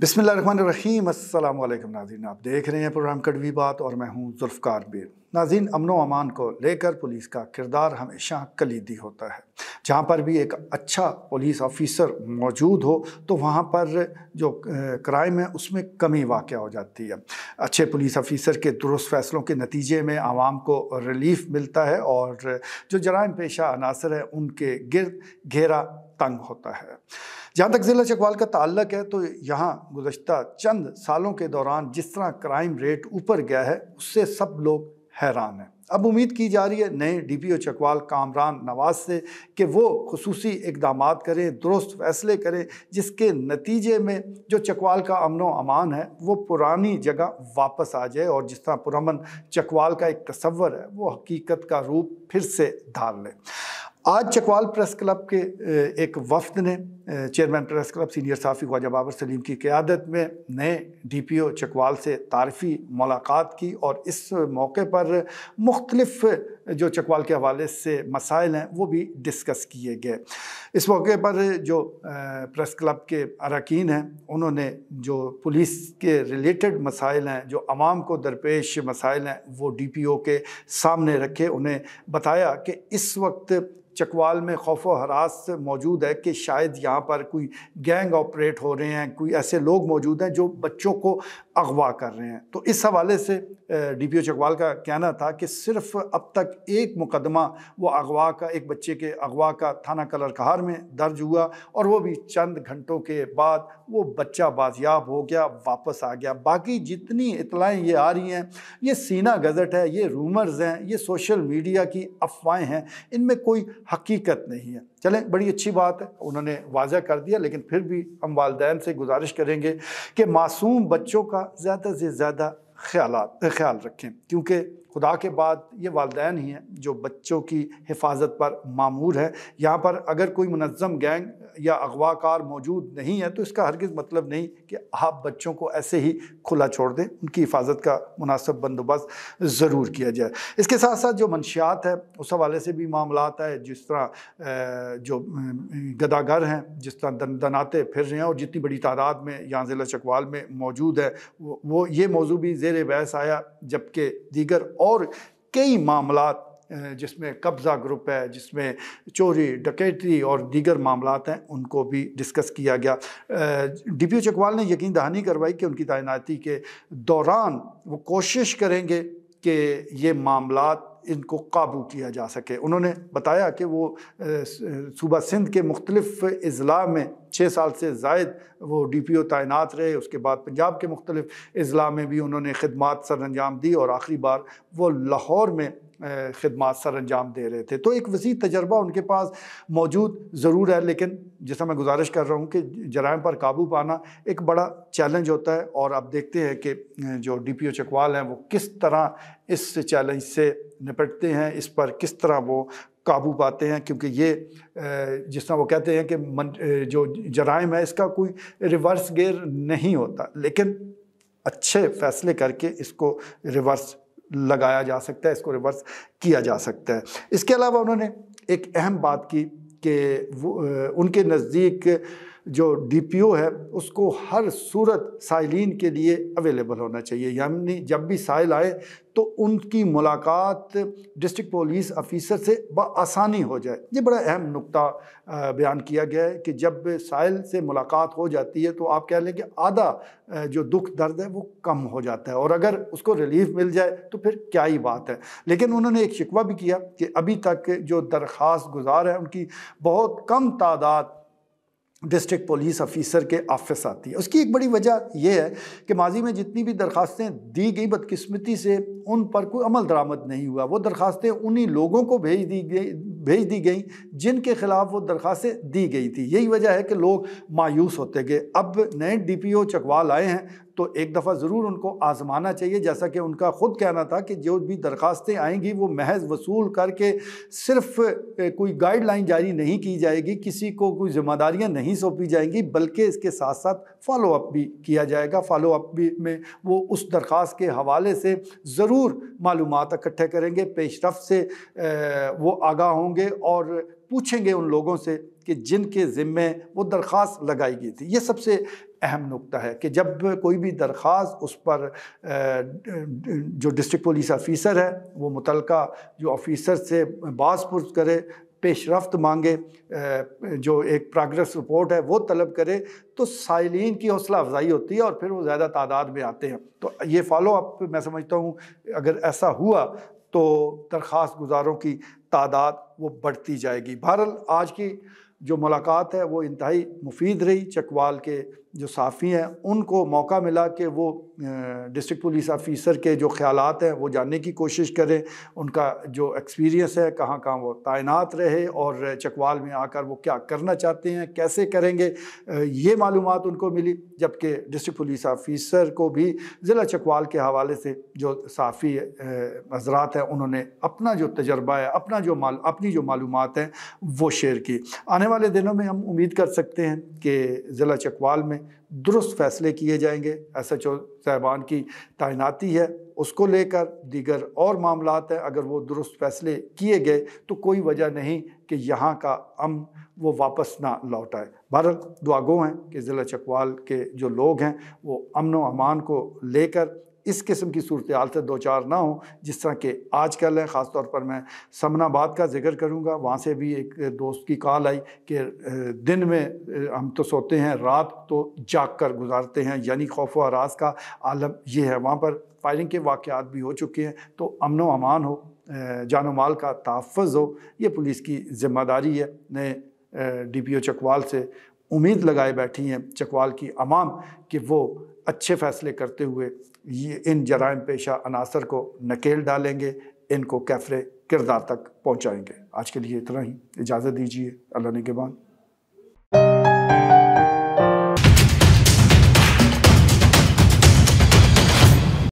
बिसमिल्ल अस्सलाम वालेकुम नाजीन आप देख रहे हैं प्रोग्राम कड़वी बात और मैं हूं जुल्फ़ार बीर नाजीन अमन व अमान को लेकर पुलिस का किरदार हमेशा कलीदी होता है जहाँ पर भी एक अच्छा पुलिस ऑफिसर मौजूद हो तो वहाँ पर जो क्राइम है उसमें कमी वाक़ हो जाती है अच्छे पुलिस ऑफिसर के दुरुस्त फैसलों के नतीजे में आवाम को रिलीफ मिलता है और जो जराइम पेशा अनासर है उनके गिरद घेरा तंग होता है जहाँ तक ज़िला चकवाल का ताल्लक है तो यहाँ गुज्त चंद सालों के दौरान जिस तरह क्राइम रेट ऊपर गया है उससे सब लोग हैरान हैं अब उम्मीद की जा रही है नए D P O Chakwal Kamran Nawaz से कि वो खसूसी इकदाम करें दुरुस्त फैसले करें जिसके नतीजे में जो चकवाल का अमन व अमान है वो पुरानी जगह वापस आ जाए और जिस तरह पुरमन चकवाल का एक तस्वर है वो हकीकत का रूप फिर से धार लें आज चकवाल प्रेस क्लब के एक वफद ने चेयरमैन प्रेस क्लब सीनियर साफ़ी ख्वाजा बाबर सलीम की क़्यादत में नए डी पी ओ चकवाल से तारफ़ी मुलाकात की और इस मौके पर मुख्तलफ़ जो चकवाल के हवाले से मसाइल हैं वो भी डिस्कस किए गए इस मौके पर जो प्रेस क्लब के अरकान हैं उन्होंने जो पुलिस के रिलेटेड मसाइल हैं जो आवाम को दरपेश मसाइल हैं वो डी पी ओ के सामने रखे उन्हें बताया कि इस वक्त चकवाल में खौफ हरास मौजूद है कि शायद यहाँ पर कोई गैंग ऑपरेट हो रहे हैं कोई ऐसे लोग मौजूद हैं जो बच्चों को अगवा कर रहे हैं तो इस हवाले से डी पी ओ चकवाल का कहना था कि सिर्फ अब तक एक मुकदमा वो अगवा का एक बच्चे के अगवा का थाना कलर कहार में दर्ज हुआ और वो भी चंद घंटों के बाद वो बच्चा बाजियाब हो गया वापस आ गया बाकी जितनी इतलाएँ ये आ रही हैं ये सीना गज़ट है ये रूमर्स हैं ये सोशल मीडिया की अफवाहें हैं इनमें कोई हकीकत नहीं है चलें बड़ी अच्छी बात है उन्होंने वाज़ा कर दिया लेकिन फिर भी हम वालदे से गुजारिश करेंगे कि मासूम बच्चों का ज़्यादा से ज़्यादा ख्याल ख्याल रखें क्योंकि खुदा के बाद ये वालदेन ही हैं जो बच्चों की हिफाजत पर मामूर है यहाँ पर अगर कोई मनज़म गैंग या अगवाकार मौजूद नहीं है तो इसका हरगिज़ मतलब नहीं कि आप बच्चों को ऐसे ही खुला छोड़ दें उनकी हिफाजत का मुनासब बंदोबस्त ज़रूर किया जाए इसके साथ साथ जो मनशियात है उस हवाले से भी मामला है जिस तरह जो गदागर हैं जिस तरह दन दनाते फिर रहे हैं और जितनी बड़ी तादाद में यहाँ ज़िला चकवाल में मौजूद है वो ये मौजू भी जेर बहस आया जबकि दीगर और कई मामला जिसमें कब्ज़ा ग्रुप है जिसमें चोरी डकैती और दीगर मामला हैं उनको भी डिस्कस किया गया डी पी चकवाल ने यकीन दहानी करवाई कि उनकी तैनाती के दौरान वो कोशिश करेंगे कि ये मामला इनको काबू किया जा सके उन्होंने बताया कि वो सूबा सिंध के मुख्तलिफ़ अजला में छः साल से जायद वो डी पी ओ तैनात रहे उसके बाद पंजाब के मुख्तलिफ अज़ला में भी उन्होंने खदमात सर अंजाम दी और आखिरी बार वो लाहौर में खदमात सर अंजाम दे रहे थे तो एक वसी तजर्बा उनके पास मौजूद ज़रूर है लेकिन जैसा मैं गुजारिश कर रहा हूँ कि जराइम पर काबू पाना एक बड़ा चैलेंज होता है और आप देखते हैं कि जो डी पी ओ चकवाल हैं वो किस तरह इस चैलेंज से निपटते हैं इस पर किस तरह वो काबू पाते हैं क्योंकि ये जिस तरह वो कहते हैं कि मन जो जराइम है इसका कोई रिवर्स गेयर नहीं होता लेकिन अच्छे फैसले करके इसको रिवर्स लगाया जा सकता है इसको रिवर्स किया जा सकता है इसके अलावा उन्होंने एक अहम बात की कि वो उनके नज़दीक जो डीपीओ है उसको हर सूरत साइलिन के लिए अवेलेबल होना चाहिए यानी जब भी साइल आए तो उनकी मुलाकात डिस्ट्रिक्ट पुलिस अफिसर से आसानी हो जाए ये बड़ा अहम नुक्ता बयान किया गया है कि जब साइल से मुलाकात हो जाती है तो आप कह लें कि आधा जो दुख दर्द है वो कम हो जाता है और अगर उसको रिलीफ मिल जाए तो फिर क्या ही बात है लेकिन उन्होंने एक शिकवा भी किया कि अभी तक जो दरख्वास्त गुजार है उनकी बहुत कम तादाद डिस्ट्रिक्ट पुलिस ऑफिसर के ऑफिस आती है उसकी एक बड़ी वजह यह है कि माजी में जितनी भी दरखास्तें दी गई बदकस्मती से उन पर कोई अमल दरामद नहीं हुआ वो दरखास्तें उन्हीं लोगों को भेज दी गई भेज दी गई जिनके ख़िलाफ़ वो दरखास्तें दी गई थी यही वजह है कि लोग मायूस होते गए अब नए डी पी ओ चकवाल आए हैं तो एक दफ़ा ज़रूर उनको आज़माना चाहिए जैसा कि उनका ख़ुद कहना था कि जो भी दरख्वास्तें आएंगी वो महज वसूल करके सिर्फ कोई गाइडलाइन जारी नहीं की जाएगी किसी को कोई ज़िम्मेदारियाँ नहीं सौंपी जाएंगी बल्कि इसके साथ साथ फ़ॉलोअप भी किया जाएगा फ़ॉलोअप भी में वो उस दरख्वास के हवाले से ज़रूर मालूम इकट्ठे करेंगे पेशरफ से वो आगाह होंगे और पूछेंगे उन लोगों से कि जिनके ज़िम्मे वो दरख्वास्त लगाई गई थी ये सबसे अहम नुकता है कि जब कोई भी दरख्वास उस पर जो डिस्ट्रिक्ट पुलिस ऑफिसर है वो मुतल जो ऑफिसर से बास पुर करे पेशरफ मांगे जो एक प्रोग्रेस रिपोर्ट है वो तलब करे तो साइलिन की हौसला अफजाई होती है और फिर वो ज़्यादा तादाद में आते हैं तो ये फॉलो अप मैं समझता हूँ अगर ऐसा हुआ तो दरख्वास्त गुजारों की तादाद वो बढ़ती जाएगी बहरहाल आज की जो मुलाकात है वो इंतहाई मुफीद रही चकवाल के जो साफ़ी हैं उनको मौका मिला कि वो डिस्ट्रिक्ट पुलिस ऑफिसर के जो ख्याल हैं वो जानने की कोशिश करें उनका जो एक्सपीरियंस है कहाँ कहाँ वो तैनात रहे और चकवाल में आकर वो क्या करना चाहते हैं कैसे करेंगे ये मालूम उनको मिली जबकि डिस्ट्रिक्ट पुलिस ऑफिसर को भी ज़िला चकवाल के हवाले से जो साफ़ी हजरात हैं उन्होंने अपना जो तजर्बा है अपना जो माल अपनी जो मालूम हैं वो शेयर की आने वाले दिनों में हम उम्मीद कर सकते हैं कि ज़िला चकवाल में दुरुस्त फैसले किए जाएंगे एस एच ओ साहबान की तैनाती है उसको लेकर दीगर और मामला हैं अगर वो दुरुस्त फैसले किए गए तो कोई वजह नहीं कि यहाँ का अम वो वापस ना लौट आए भारत दुआगो हैं कि ज़िला चकवाल के जो लोग हैं वो अमन व अमान को लेकर इस किस्म की सूरत हाल से दो चार ना हो जिस तरह के आज कल है ख़ास तौर पर मैं समनाबाद का जिक्र करूँगा वहाँ से भी एक दोस्त की कॉल आई कि दिन में हम तो सोते हैं रात तो जाग कर गुजारते हैं यानी खौफ हरास का आलम ये है वहाँ पर फायरिंग के वाक़ात भी हो चुके हैं तो अमन व अमान हो जान माल का तहफ़ हो ये पुलिस की ज़िम्मेदारी है नए डी पी ओ चकवाल से उम्मीद लगाए बैठी हैं चकवाल की अमाम कि वो अच्छे फैसले करते हुए ये इन जराइम पेशा अनासर को नकेल डालेंगे इनको कैफरे किरदार तक पहुँचाएँगे आज के लिए इतना ही इजाज़त दीजिए अल्लाह ने के बाद